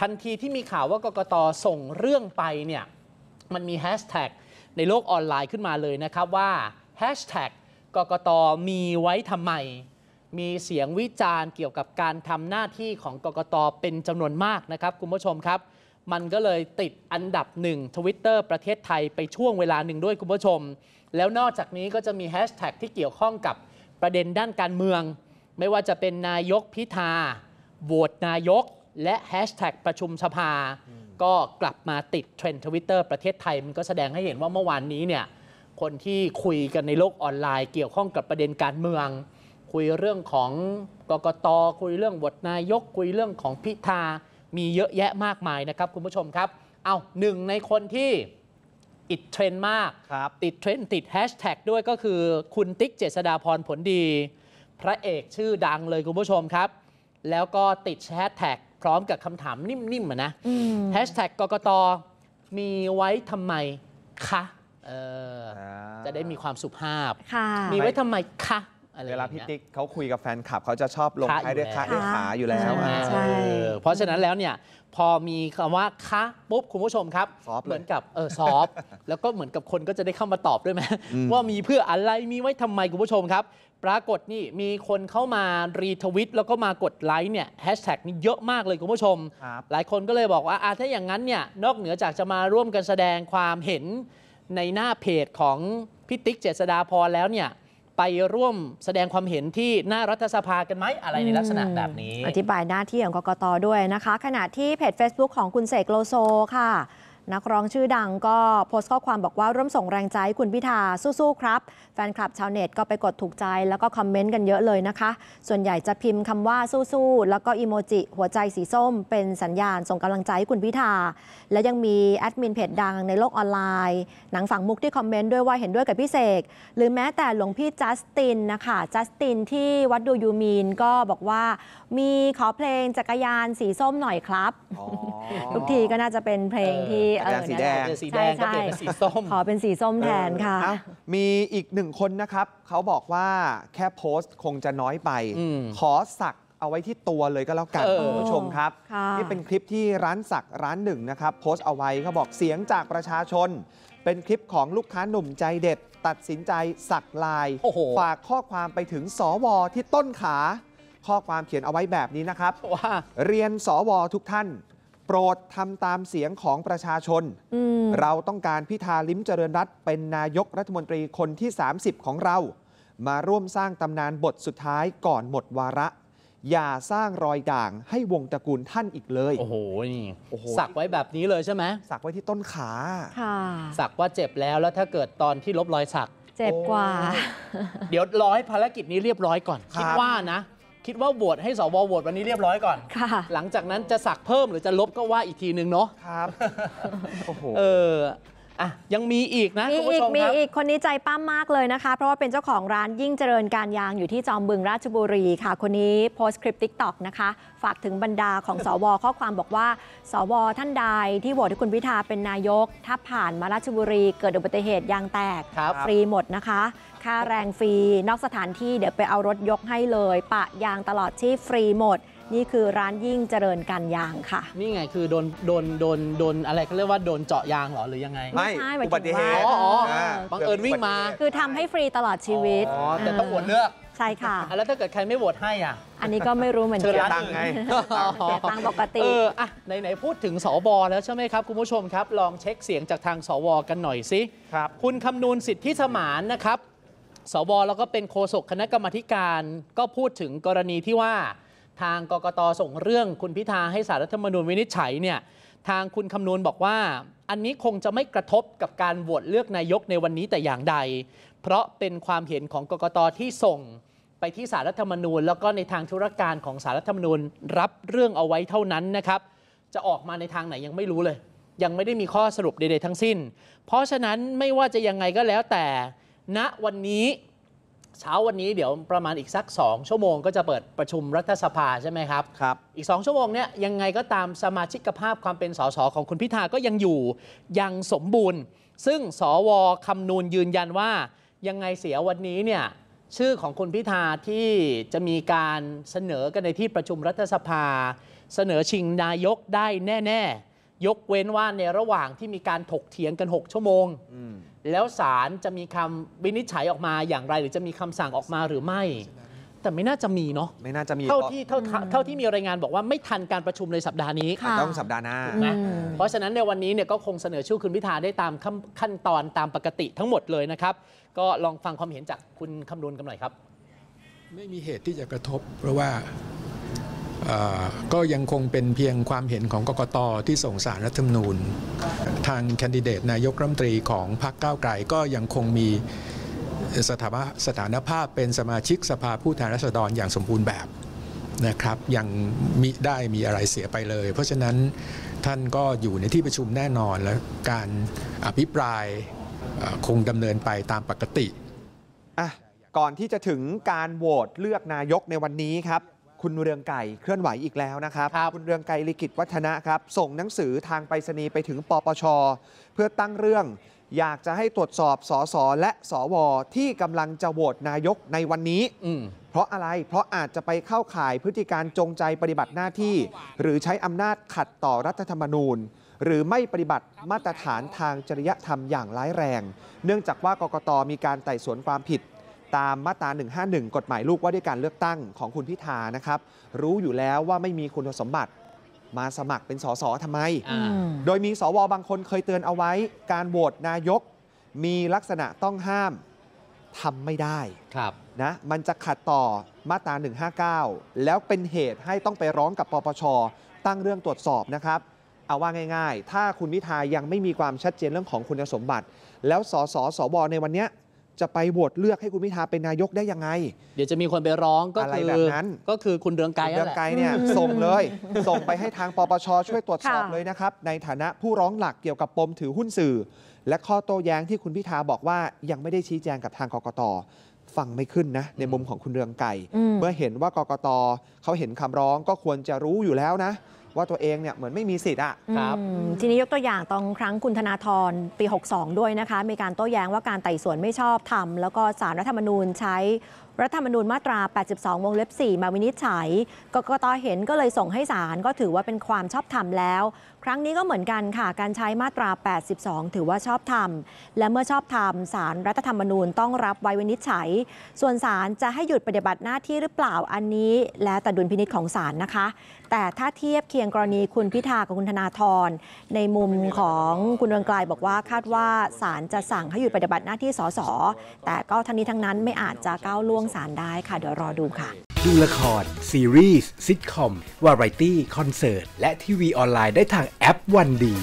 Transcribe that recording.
ทันทีที่มีข่าวว่ากกตส่งเรื่องไปเนี่ยมันมีแฮชแท็กในโลกออนไลน์ขึ้นมาเลยนะครับว่าแฮชแท็กกกตมีไว้ทำไม มีเสียงวิจารณ์เกี่ยวกับการทำหน้าที่ของกกตเป็นจำนวนมากนะครับคุณผู้ชมครับ มันก็เลยติดอันดับหนึ่งทวิตเตอร์ประเทศไทยไปช่วงเวลาหนึ่งด้วยคุณผู้ชม แล้วนอกจากนี้ก็จะมีแฮชแท็กที่เกี่ยวข้องกับประเด็นด้านการเมือง ไม่ว่าจะเป็นนายกพิธาโหวตนายกและแฮชแท็กประชุมสภา ก็กลับมาติดเทรนด์ทวิตเตอร์ประเทศไทย มันก็แสดงให้เห็นว่าเมื่อวานนี้เนี่ยคนที่คุยกันในโลกออนไลน์เกี่ยวข้องกับประเด็นการเมือง คุยเรื่องของกกตคุยเรื่องบทนายกคุยเรื่องของพิธามีเยอะแยะมากมายนะครับคุณผู้ชมครับ เอาหนึ่งในคนที่ติดเทรนด์มากติดเทรนด์ติดแฮชแท็กด้วยก็คือคุณติ๊กเจษดาพรผลดี พระเอกชื่อดังเลยคุณผู้ชมครับ แล้วก็ติดแฮชแท็กพร้อมกับคำถามนิ่มๆนะแฮชแท็กกกต มีไว้ทำไมคะจะได้มีความสุภาพ มีไว้ทำไมคะเวลาพี่ติ๊กเขาคุยกับแฟนคลับ เขาจะชอบลงท้ายด้วยคะอด้วยขาอยู่แล้วใช่เพราะฉะนั้นแล้วเนี่ยพอมีคำว่าคะปุ๊บ คุณผู้ชมครับเหมือนกับเออซอฟแล้วก็เหมือนกับคนก็จะได้เข้ามาตอบด้วยไหมว่ามีเพื่ออะไรมีไว้ทำไม คุณผู้ชมครับ ปรากฏนี่มีคนเข้ามารีทวิตแล้วก็มากดไลค์เนี่ยแฮชแท็กนี่เยอะมากเลยคุณผู้ชม หลายคนก็เลยบอกว่าอถ้าอย่างนั้นเนี่ยนอกเหนือจากจะมาร่วมกันแสดงความเห็นในหน้าเพจของพี่ติ๊กเจษฎาพรแล้วเนี่ยไปร่วมแสดงความเห็นที่ หน้ารัฐสภากันไหมอะไรในลักษณะแบบนี้ อธิบายหน้าที่ของกกตด้วยนะคะ ขณะที่เพจ Facebook ของคุณเสกโลโซค่ะนักร้องชื่อดังก็โพสต์ข้อความบอกว่าร่วมส่งแรงใจคุณพิธาสู้ๆครับ แฟนคลับชาวเน็ตก็ไปกดถูกใจแล้วก็คอมเมนต์กันเยอะเลยนะคะ ส่วนใหญ่จะพิมพ์คำว่าสู้ๆแล้วก็อีโมจิ หัวใจสีส้มเป็นสัญญาณส่งกำลังใจคุณพิธา และยังมีแอดมินเพจดังในโลกออนไลน์หนังฝั่งมุกที่คอมเมนต์ด้วยว่าเห็นด้วยกับพี่เสกหรือแม้แต่หลวงพี่จัสตินนะคะจัสตินที่วัดดูยูมีนก็บอกว่า มีขอเพลงจักรยานสีส้มหน่อยครับทุกทีก็น่าจะเป็นเพลงที่อาจารย์สีแดงสีแดงก็เปลี่ยนเป็นสีส้มขอเป็นสีส้มแทนค่ะ มีอีกหนึ่งคนนะครับเขาบอกว่าแค่โพสต์คงจะน้อยไป ขอสักเอาไว้ที่ตัวเลยก็แล้วกันคุณผู้ชมครับนี่เป็นคลิปที่ร้านสักร้านหนึ่งนะครับ โพสต์เอาไว้เขาบอกเสียงจากประชาชน เป็นคลิปของลูกค้าหนุ่มใจเด็ดตัดสินใจสักลาย ฝากข้อความไปถึงสวที่ต้นขา ข้อความเขียนเอาไว้แบบนี้นะครับเรียนสวทุกท่านโปรดทำตามเสียงของประชาชน เราต้องการพิธาลิ้มเจริญรัตเป็นนายกรัฐมนตรีคนที่ 30 ของเรา มาร่วมสร้างตำนานบทสุดท้ายก่อนหมดวาระ อย่าสร้างรอยด่างให้วงตระกูลท่านอีกเลย โอ้โห นี่โอ้โหสักไว้แบบนี้เลยใช่ไหม สักไว้ที่ต้นขา ค่ะ สักว่าเจ็บแล้วแล้วถ้าเกิดตอนที่ลบรอยสัก เจ็บกว่า เดี๋ยวรอให้ภารกิจนี้เรียบร้อยก่อนคิดว่านะคิดว่าโหวตให้สวโหวตวันนี้เรียบร้อยก่อน ค่ะ หลังจากนั้นจะสักเพิ่มหรือจะลบก็ว่าอีกทีนึงเนาะ ครับ โอ้โห เอออ่ะยังมีอีกนะมีคุณอีผู้กชมีครับอีกคนนี้ใจปั้มมากเลยนะคะ เพราะว่าเป็นเจ้าของร้านยิ่งเจริญการยางอยู่ที่จอมบึงราชบุรีค่ะ คนนี้โพสต์คลิปติกตอกนะคะ ฝากถึงบรรดาของสว ข้อความบอกว่าสว ท่านใดที่โหวตให้คุณพิธาเป็นนายก ถ้าผ่านมาราชบุรีเกิดอุบัติเหตุยางแตกครับฟรีหมดนะคะ ค่าแรงฟรี นอกสถานที่เดี๋ยวไปเอารถยกให้เลย ปะยางตลอดชีพฟรีหมดนี่คือร้านยิ่งเจริญการยางค่ะ นี่ไงคือโดนโดนโดนโดนอะไรเขาเรียกว่าโดนเจาะยางเหรอ หรือยังไง ไม่ใช่หมอุบัติเหตุอ๋อาบังเอิญวิ่งมา คือทำให้ฟรีตลอดชีวิตอ๋อแต่ต้องโหวตเลือกใช่ค่ะ แล้วถ้าเกิดใครไม่โหวตให้อ่ะอันนี้ก็ไม่รู้เหมือนเชิกัญร้านตังไงเสีตังปกติเอออ่ะ ไหนนพูดถึงสวแล้วใช่ไหมครับคุณผู้ชมครับ ลองเช็คเสียงจากทางสวกันหน่อยสิครับคุณคำนูนสิทธิสมานนะครับสวแล้วก็เป็นโฆษกคณะกรรมาธิการ ก็พูดถึงกรณีที่ว่าทางกกตส่งเรื่องคุณพิธาให้สารรัฐธรรมนูญวินิจฉัยเนี่ยทางคุณคำนวณบอกว่า อันนี้คงจะไม่กระทบกับการโหวตเลือกนายกในวันนี้แต่อย่างใด เพราะเป็นความเห็นของกกตที่ส่งไปที่สารรัฐธรรมนูญ แล้วก็ในทางธุรการของสารรัฐธรรมนูญ รับเรื่องเอาไว้เท่านั้นนะครับ จะออกมาในทางไหนยังไม่รู้เลย ยังไม่ได้มีข้อสรุปใดๆทั้งสิ้น เพราะฉะนั้นไม่ว่าจะยังไงก็แล้วแต่ ณวันนี้เช้าวันนี้เดี๋ยวประมาณอีกสัก2ชั่วโมงก็จะเปิดประชุมรัฐสภาใช่ไหมครับ ครับ อีก2ชั่วโมงเนี้ยยังไงก็ตามสมาชิกภาพความเป็นสสของคุณพิธาก็ยังอยู่ยังสมบูรณ์ ซึ่งสวคำนูนยืนยันว่ายังไงเสียวันนี้เนี่ยชื่อของคุณพิธาที่จะมีการเสนอกัน ในที่ประชุมรัฐสภา เสนอชิงนายกได้แน่ๆยกเว้นว่าในระหว่างที่มีการถกเถียงกัน 6 ชั่วโมง แล้วศาลจะมีคำวินิจฉัยออกมาอย่างไรหรือจะมีคำสั่งออกมาหรือไม่ แต่ไม่น่าจะมีเนาะไม่น่าจะมีเท่าที่เท่าทที่มีรายงานบอกว่าไม่ทันการประชุมในสัปดาห์นี้ต้องสัปดาห์หน้าเพราะฉะนั้นในวันนี้เนี่ยก็คงเสนอชื่อคุณพิธาได้ตามขขั้นตอนตามปกติทั้งหมดเลยนะครับ ก็ลองฟังความเห็นจากคุณคำนวณกันหน่อยครับ ไม่มีเหตุที่จะกระทบเพราะว่าก็ยังคงเป็นเพียงความเห็นของกกตที่ส่งสารรัฐธรรมนูญ ทางแคนดิเดตนายกรัฐมนตรีของพรรคก้าวไกลก็ยังคงมีสถานะสถานภาพเป็นสมาชิกสภาผู้แทนราษฎรอย่างสมบูรณ์แบบนะครับ ยังมิได้มีอะไรเสียไปเลยเพราะฉะนั้นท่านก็อยู่ในที่ประชุมแน่นอนและการอภิปรายคงดำเนินไปตามปกติอ่ะก่อนที่จะถึงการโหวตเลือกนายกในวันนี้ครับคุณเรืองไก่เคลื่อนไหวอีกแล้วนะครับคคุณเรืองไก่ลิกิตวัฒนะครับ ส่งหนังสือทางไปรษณีย์ไปถึงปปช เพื่อตั้งเรื่อง อยากจะให้ตรวจสอบสสและสวที่กำลังจะโหวตนายกในวันนี้เพราะอะไรเพราะอาจจะไปเข้าข่ายพฤติการจงใจปฏิบัติหน้าที่ หรือใช้อำนาจขัดต่อรัฐธรรมนูญ หรือไม่ปฏิบัติมาตรฐานทางจริยธรรมอย่างร้ายแรง เนื่องจากว่ากกตมีการไต่สวนความผิดตามมาตรา 151 กฎหมายลูกว่าด้วยการเลือกตั้งของคุณพิธานะครับ รู้อยู่แล้วว่าไม่มีคุณสมบัติมาสมัครเป็นสสทำไม โดยมีสวบางคนเคยเตือนเอาไว้การโหวตนายก มีลักษณะต้องห้ามทำไม่ได้นะมันจะขัดต่อมาตรา 159 แล้วเป็นเหตุให้ต้องไปร้องกับปปชตั้งเรื่องตรวจสอบนะครับ เอาว่าง่ายๆ ถ้าคุณพิธายังไม่มีความชัดเจนเรื่องของคุณสมบัติ แล้วสสสวในวันนี้จะไปโหวตเลือกให้คุณพิธา เป็นนายกได้ยังไง เดี๋ยวจะมีคนไปร้อง ก็อะไรคือแบบนั้น ก็คือคุณเรืองไกรเดืนองไกลเนี่ยส่งเลย ส่งไปให้ทางปปชช่วยตรวจสอบเลยนะครับ ในฐานะผู้ร้องหลักเกี่ยวกับปมถือหุ้นสื่อ และข้อโต้แย้งที่คุณพิธาบอกว่ายังไม่ได้ชี้แจงกับทางกกตฟังไม่ขึ้นนะ ในมุมของคุณเรืองไกรเมื่อเห็นว่ากกตเขาเห็นคำร้องก็ควรจะรู้อยู่แล้วนะว่าตัวเองเนี่ยเหมือนไม่มีสิทธิ์อ่ะครับทีนี้ยกตัวอย่างตอนครั้งคุณธนาธรปี 62 ด้วยนะคะ มีการโต้แย้งว่าการไต่สวนไม่ชอบทำแล้วก็สารรัฐธรรมนูญใช้รัฐธรรมนูญมาตรา 82 วงเล็บ4มาวินิจฉัยกกตเห็นก็เลยส่งให้ศาลก็ถือว่าเป็นความชอบธรรมแล้ว ครั้งนี้ก็เหมือนกันค่ะ การใช้มาตรา 82 ถือว่าชอบธรรม และเมื่อชอบธรรมศาลรรัฐธรรมนูญต้องรับไว้วินิจฉัย ส่วนศาลจะให้หยุดปฏิบัติหน้าที่หรือเปล่าอันนี้ แล้วแต่ดุลพินิจของศาลนะคะ แต่ถ้าเทียบเคียงกรณีคุณพิธากับคุณธนาธรในมุมของคุณเรืองไกลบอกว่าคาดว่าศาลจะสั่งให้หยุดปฏิบัติหน้าที่สส แต่ก็ทั้งนี้ทั้งนั้นไม่อาจจะก้าวล่วงองศาลได้ค่ะ เดี๋ยวรอดูค่ะ ดูละคร ซีรีส์ซิทคอม วาไรตี้ คอนเสิร์ต และทีวีออนไลน์ได้ทางแอปวันดี